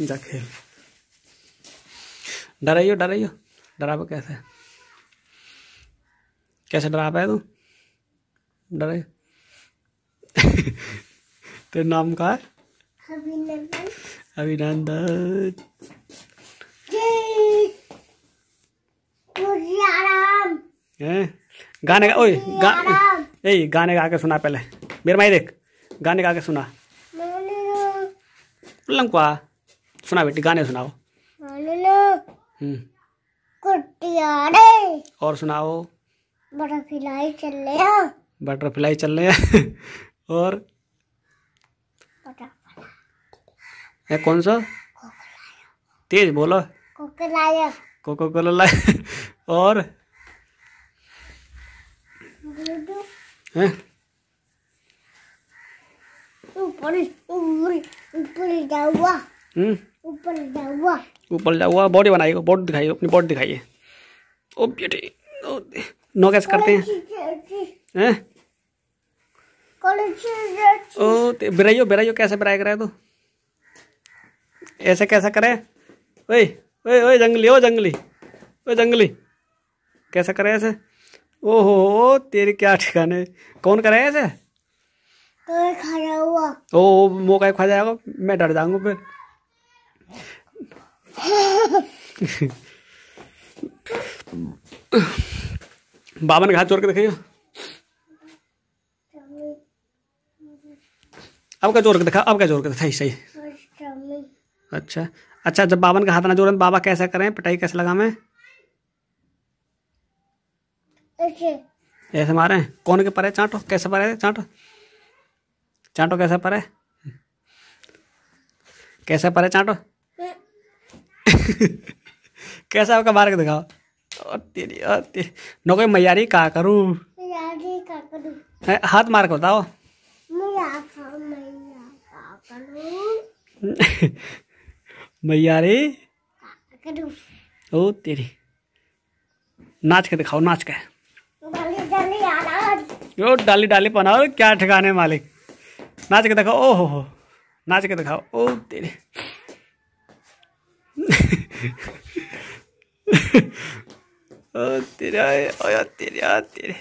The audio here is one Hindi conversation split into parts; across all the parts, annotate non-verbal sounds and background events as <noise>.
जा खेल डराइयो डराइयो डरावा कैसे कैसे डरा पाए तू डरे <laughs> तेरे नाम का है अभिनंदन गाने का ओए गा, ए, गाने गा के सुना पहले मेरे भाई देख गाने गा के सुना लंकुआ सुना बेटी गाने सुनाओ हम्म। और सुनाओ बटरफ्लाई चल रहे बटरफ्लाई चल रहे <laughs> और है कौन सा तेज बोलो कोको कोला <laughs> और ऊपर ऊपर ऊपर जाऊंगा हम्म ऊपर हुआ बॉडी बनाइए बॉडी दिखाइए अपनी बॉडी दिखाइए ओ ब्यूटी नो कैसे करते हैं हैं ओ बिराइयो बिराइयो कैसे बिराई कराए तू ऐसे कैसा करे वही वही वही जंगली ओ जंगली ओ जंगली कैसा करे ऐसे ओहो तेरे क्या ठिकाने कौन करे ऐसे तो खा जाऊंगा ओ मौका खा जाएगा मैं डर जाऊंगा फिर बाबन ने हाथ जोड़ के देखियो अब क्या जोड़ के दिखा अब क्या जोड़ के देखा सही अच्छा अच्छा जब बाबन का हाथ ना जोड़े बाबा कैसे करें पिटाई कैसे लगा में ऐसे मारे कौन के परे चाटो कैसे परे चाटो चाटो कैसे परे कैसे परे चाटो कैसा आपका मार्ग दिखाओ तेरी और कोई का करूँ हाथ मार के बताओ मैारी <laughs> ओ तेरी नाच के दिखाओ नाच के ओ डाली डाली पना क्या ठिकाने मालिक नाच के दिखाओ ओ हो हो नाच के दिखाओ ओ तेरी तेरे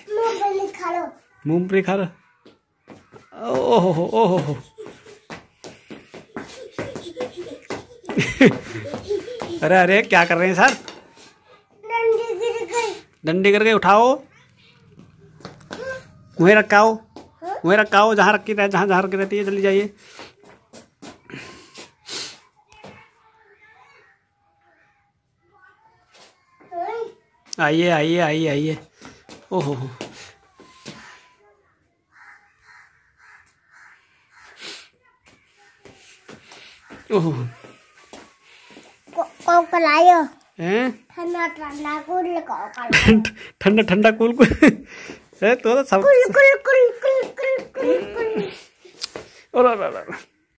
मूंगफली खा लो खा लो ओहो ओहो अरे अरे क्या कर रहे हैं सर डंडी करके उठाओ वहीं रखाओ वहीं रखाओ जहाँ रखी रहे जहाँ जहाँ रखी रहती है चली जाइए आइए आइए आइए आइए ओहो हो ओहो ठंडा ठंडा कूल तो तो कुल कुल कुल कुल कुल कुल कुल कुल कुल कुल कुल कुल कुल और